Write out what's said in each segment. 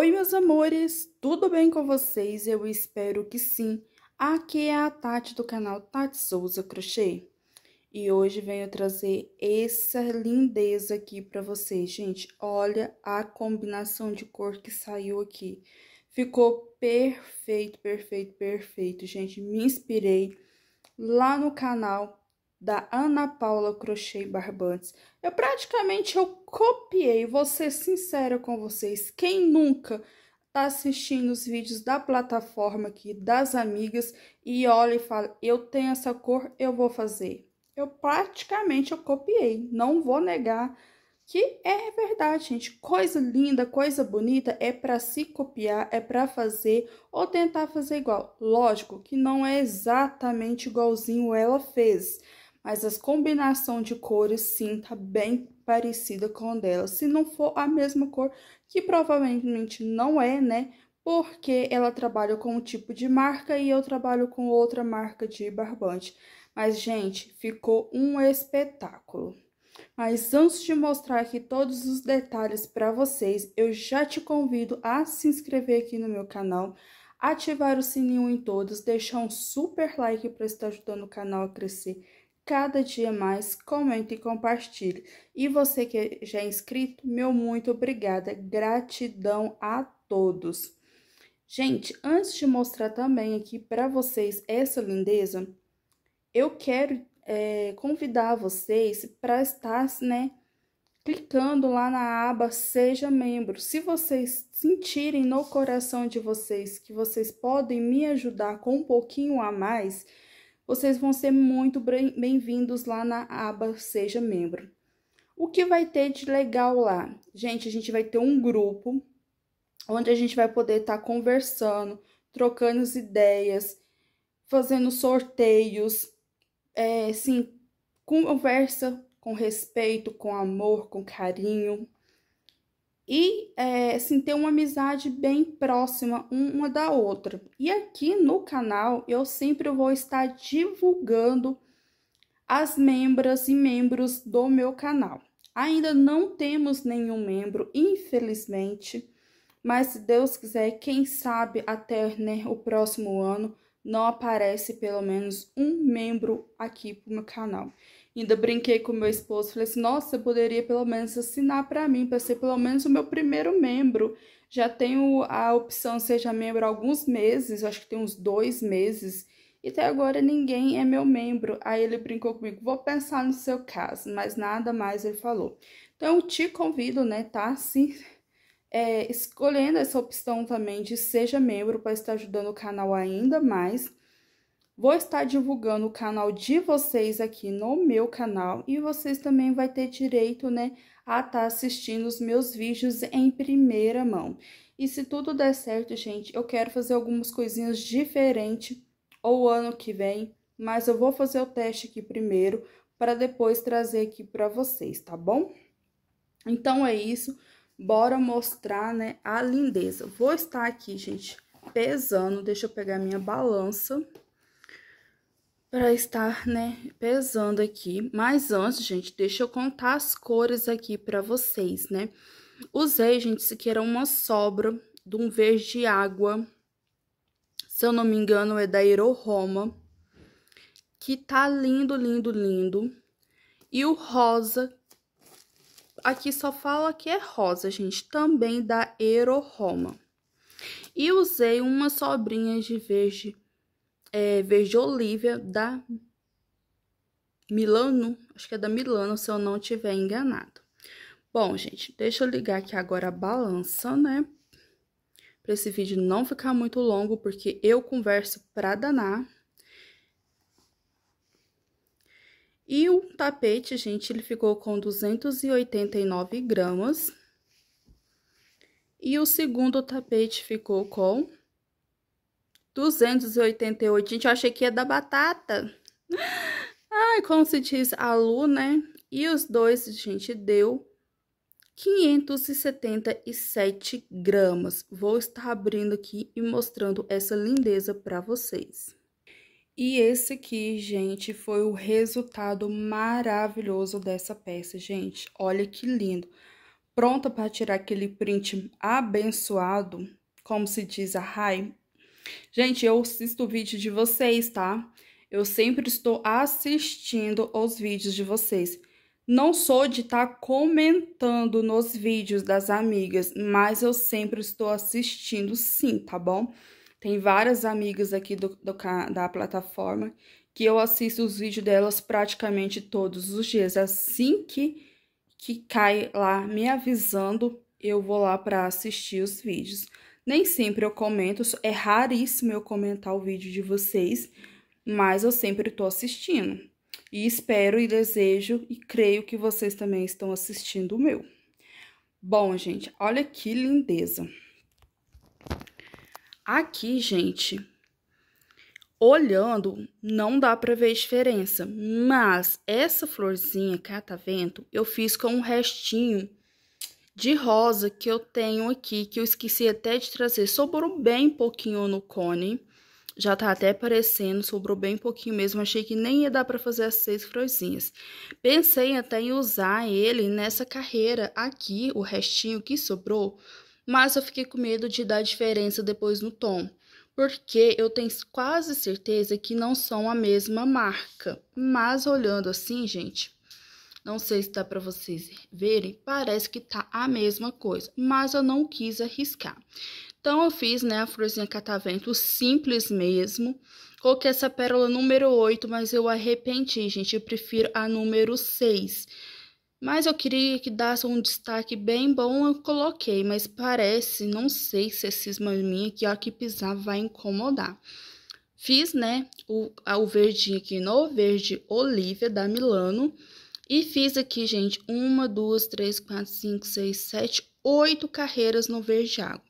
Oi, meus amores, tudo bem com vocês? Eu espero que sim. Aqui é a Tati do canal Tati Souza Crochê. E hoje venho trazer essa lindeza aqui para vocês, gente. Olha a combinação de cor que saiu aqui. Ficou perfeito, perfeito, perfeito, gente. Me inspirei lá no canal da Ana Paula Crochê Barbantes. Eu praticamente eu copiei, vou ser sincera com vocês. Quem nunca tá assistindo os vídeos da plataforma aqui, das amigas, e olha e fala, eu tenho essa cor, eu vou fazer. Eu praticamente eu copiei, não vou negar que é verdade, gente. Coisa linda, coisa bonita é para se copiar, é para fazer ou tentar fazer igual. Lógico que não é exatamente igualzinho ela fez, mas as combinação de cores sim tá bem parecida com a dela. Se não for a mesma cor, que provavelmente não é, né? Porque ela trabalha com um tipo de marca e eu trabalho com outra marca de barbante. Mas, gente, ficou um espetáculo. Mas antes de mostrar aqui todos os detalhes para vocês, eu já te convido a se inscrever aqui no meu canal, ativar o sininho em todos, deixar um super like para estar ajudando o canal a crescer cada dia mais, comente e compartilhe. E você que já é inscrito, meu muito obrigada. Gratidão a todos. Gente, antes de mostrar também aqui para vocês essa lindeza, eu quero é, convidar vocês para estar, né, clicando lá na aba Seja Membro. Se vocês sentirem no coração de vocês que vocês podem me ajudar com um pouquinho a mais, vocês vão ser muito bem-vindos lá na aba Seja Membro. O que vai ter de legal lá? Gente, a gente vai ter um grupo onde a gente vai poder estar tá conversando, trocando as ideias, fazendo sorteios, é, sim, conversa com respeito, com amor, com carinho e é, assim, ter uma amizade bem próxima uma da outra. E aqui no canal eu sempre vou estar divulgando as membras e membros do meu canal. Ainda não temos nenhum membro, infelizmente, mas se Deus quiser, quem sabe até né, o próximo ano não aparece pelo menos um membro aqui para o meu canal. Ainda brinquei com meu esposo, falei assim: "Nossa, você poderia pelo menos assinar para mim, para ser pelo menos o meu primeiro membro. Já tenho a opção seja membro há alguns meses, acho que tem uns dois meses, e até agora ninguém é meu membro". Aí ele brincou comigo: "Vou pensar no seu caso", mas nada mais ele falou. Então eu te convido, né, tá? Sim. É, escolhendo essa opção também de seja membro para estar ajudando o canal ainda mais Vou estar divulgando o canal de vocês aqui no meu canal e vocês também vai ter direito, né, a estar tá assistindo os meus vídeos em primeira mão. E se tudo der certo, gente, eu quero fazer algumas coisinhas diferentes o ano que vem, mas eu vou fazer o teste aqui primeiro para depois trazer aqui para vocês, tá bom? Então é isso, bora mostrar, né, a lindeza. Vou estar aqui, gente, pesando, deixa eu pegar minha balança para estar, né, pesando aqui. Mas antes, gente, deixa eu contar as cores aqui para vocês, né? Usei, gente, se queira uma sobra de um verde água, se eu não me engano, é da Hero Roma, que tá lindo, lindo, lindo. E o rosa, aqui só fala que é rosa, gente, também da Hero Roma. E usei uma sobrinha de verde é, Verde Olívia da Milano, acho que é da Milano, se eu não tiver enganado. Bom, gente, deixa eu ligar aqui agora a balança, né? Pra esse vídeo não ficar muito longo, porque eu converso pra danar. E o tapete, gente, ele ficou com 289 gramas. E o segundo tapete ficou com 288. Gente, eu achei que ia da batata. Ai, como se diz a Lu, né? E os dois, gente, deu 577 gramas. Vou estar abrindo aqui e mostrando essa lindeza para vocês. E esse aqui, gente, foi o resultado maravilhoso dessa peça, gente. Olha que lindo. Pronta para tirar aquele print abençoado, como se diz a Rai, Gente, eu assisto o vídeo de vocês, tá? Eu sempre estou assistindo os vídeos de vocês. Não sou de estar tá comentando nos vídeos das amigas, mas eu sempre estou assistindo sim, tá bom? Tem várias amigas aqui do, do da plataforma que eu assisto os vídeos delas praticamente todos os dias. Assim que, que cai lá me avisando, eu vou lá para assistir os vídeos. Nem sempre eu comento, é raríssimo eu comentar o vídeo de vocês, mas eu sempre estou assistindo. E espero e desejo e creio que vocês também estão assistindo o meu. Bom, gente, olha que lindeza. Aqui, gente, olhando, não dá para ver diferença, mas essa florzinha catavento tá eu fiz com um restinho de rosa que eu tenho aqui, que eu esqueci até de trazer. Sobrou bem pouquinho no cone. Já tá até aparecendo, sobrou bem pouquinho mesmo. Achei que nem ia dar pra fazer as seis florzinhas. Pensei até em usar ele nessa carreira aqui, o restinho que sobrou. Mas eu fiquei com medo de dar diferença depois no tom porque eu tenho quase certeza que não são a mesma marca. Mas olhando assim, gente, não sei se dá para vocês verem, parece que tá a mesma coisa, mas eu não quis arriscar. Então, eu fiz, né, a florzinha catavento simples mesmo. Coloquei essa pérola número 8, mas eu arrependi, gente. Eu prefiro a número 6. Mas eu queria que desse um destaque bem bom, eu coloquei, mas parece, não sei se é cisma minha, que que pisar vai incomodar. Fiz, né, o, o verdinho aqui no verde Olivia da Milano. E fiz aqui, gente, uma, duas, três, quatro, cinco, seis, sete, oito carreiras no verde água.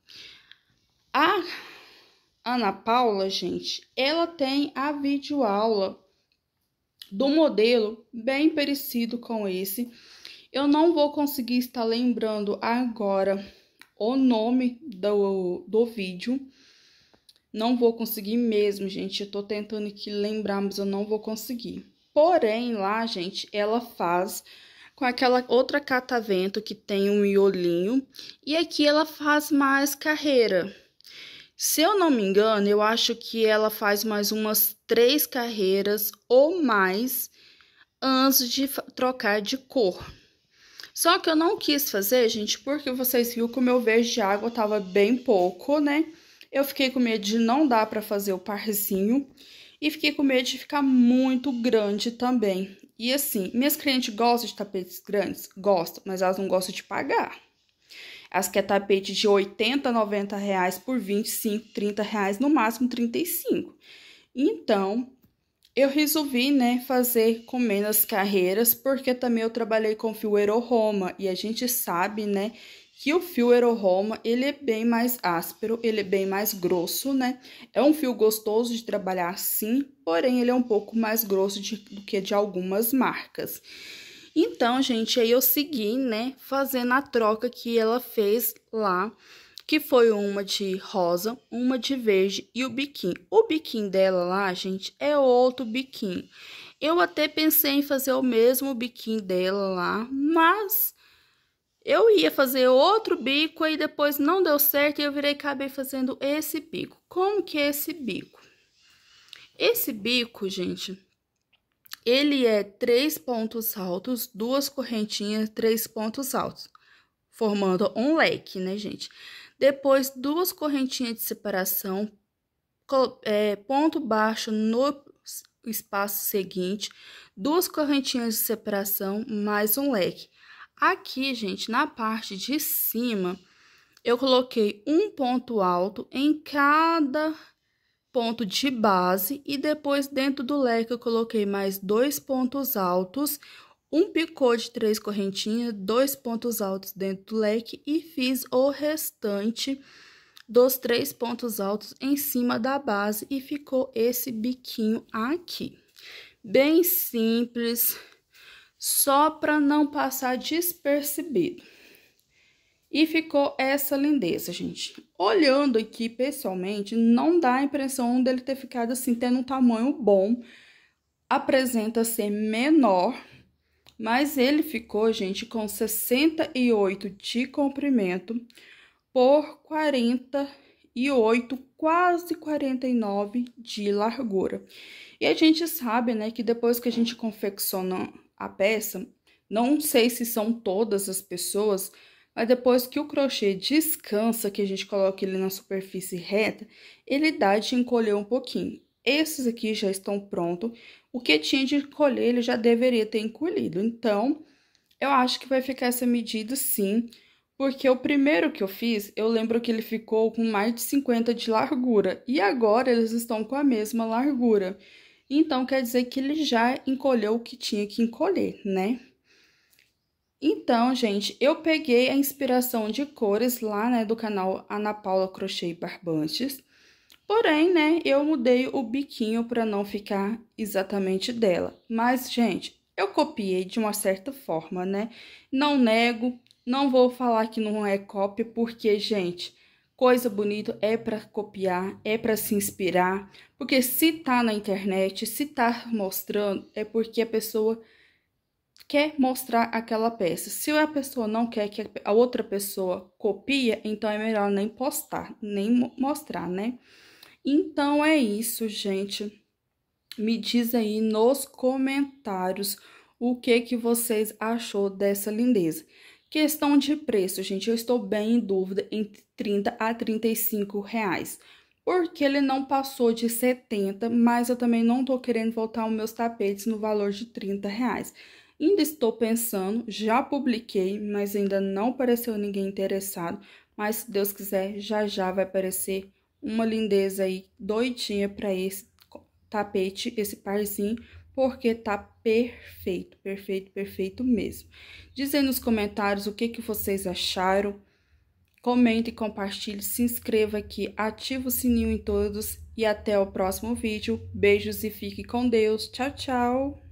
A Ana Paula, gente, ela tem a videoaula do modelo bem parecido com esse. Eu não vou conseguir estar lembrando agora o nome do, do vídeo. Não vou conseguir mesmo, gente. Eu tô tentando aqui lembrar, mas eu não vou conseguir. Porém, lá, gente, ela faz com aquela outra catavento que tem um iolinho. E aqui ela faz mais carreira. Se eu não me engano, eu acho que ela faz mais umas três carreiras ou mais antes de trocar de cor. Só que eu não quis fazer, gente, porque vocês viram que o meu verde de água tava bem pouco, né? Eu fiquei com medo de não dar para fazer o parzinho e fiquei com medo de ficar muito grande também. E assim, minhas clientes gostam de tapetes grandes? Gostam, mas elas não gostam de pagar. Elas querem tapete de 80, 90 reais por 25, 30 reais, no máximo 35. Então, eu resolvi, né, fazer com menos carreiras, porque também eu trabalhei com fio Roma e a gente sabe, né, que o fio Aerohoma, ele é bem mais áspero, ele é bem mais grosso, né? É um fio gostoso de trabalhar sim, porém ele é um pouco mais grosso de, do que de algumas marcas. Então, gente, aí eu segui, né, fazendo a troca que ela fez lá, que foi uma de rosa, uma de verde e o biquinho. O biquinho dela lá, gente, é outro biquinho. Eu até pensei em fazer o mesmo biquinho dela lá, mas eu ia fazer outro bico e depois não deu certo e eu virei acabei fazendo esse bico. Como que é esse bico? Esse bico, gente, ele é três pontos altos, duas correntinhas, três pontos altos, formando um leque, né, gente? Depois, duas correntinhas de separação, é, ponto baixo no espaço seguinte, duas correntinhas de separação, mais um leque. Aqui, gente, na parte de cima, eu coloquei um ponto alto em cada ponto de base e depois dentro do leque eu coloquei mais dois pontos altos, um picô de três correntinhas, dois pontos altos dentro do leque e fiz o restante dos três pontos altos em cima da base e ficou esse biquinho aqui. Bem simples, só para não passar despercebido. E ficou essa lindeza, gente. Olhando aqui pessoalmente, não dá a impressão dele ter ficado assim, tendo um tamanho bom. Apresenta ser menor, mas ele ficou, gente, com 68 de comprimento por 48, quase 49 de largura. E a gente sabe, né, que depois que a gente confecciona a peça, não sei se são todas as pessoas, mas depois que o crochê descansa, que a gente coloca ele na superfície reta, ele dá de encolher um pouquinho. Esses aqui já estão prontos. O que tinha de encolher, ele já deveria ter encolhido. Então, eu acho que vai ficar essa medida sim, porque o primeiro que eu fiz, eu lembro que ele ficou com mais de 50 de largura. E agora, eles estão com a mesma largura. Então, quer dizer que ele já encolheu o que tinha que encolher, né? Então, gente, eu peguei a inspiração de cores lá, né, do canal Ana Paula Crochê e Barbantes. Porém, né, eu mudei o biquinho para não ficar exatamente dela. Mas, gente, eu copiei de uma certa forma, né? Não nego, não vou falar que não é cópia, porque, gente, Coisa bonita é para copiar, é para se inspirar, porque se tá na internet, se tá mostrando, é porque a pessoa quer mostrar aquela peça. Se a pessoa não quer que a outra pessoa copie, então é melhor nem postar, nem mostrar, né? Então é isso, gente. Me diz aí nos comentários o que que vocês achou dessa lindeza. Questão de preço, gente, eu estou bem em dúvida entre 30 a 35 reais. Porque ele não passou de 70, mas eu também não estou querendo voltar os meus tapetes no valor de 30 reais. Ainda estou pensando, já publiquei, mas ainda não apareceu ninguém interessado. Mas se Deus quiser, já já vai aparecer uma lindeza aí doidinha para esse tapete, esse parzinho porque tá perfeito, perfeito, perfeito mesmo. Dizem nos comentários o que, que vocês acharam. Comente, compartilhe, se inscreva aqui, ative o sininho em todos e até o próximo vídeo. Beijos e fique com Deus. Tchau, tchau!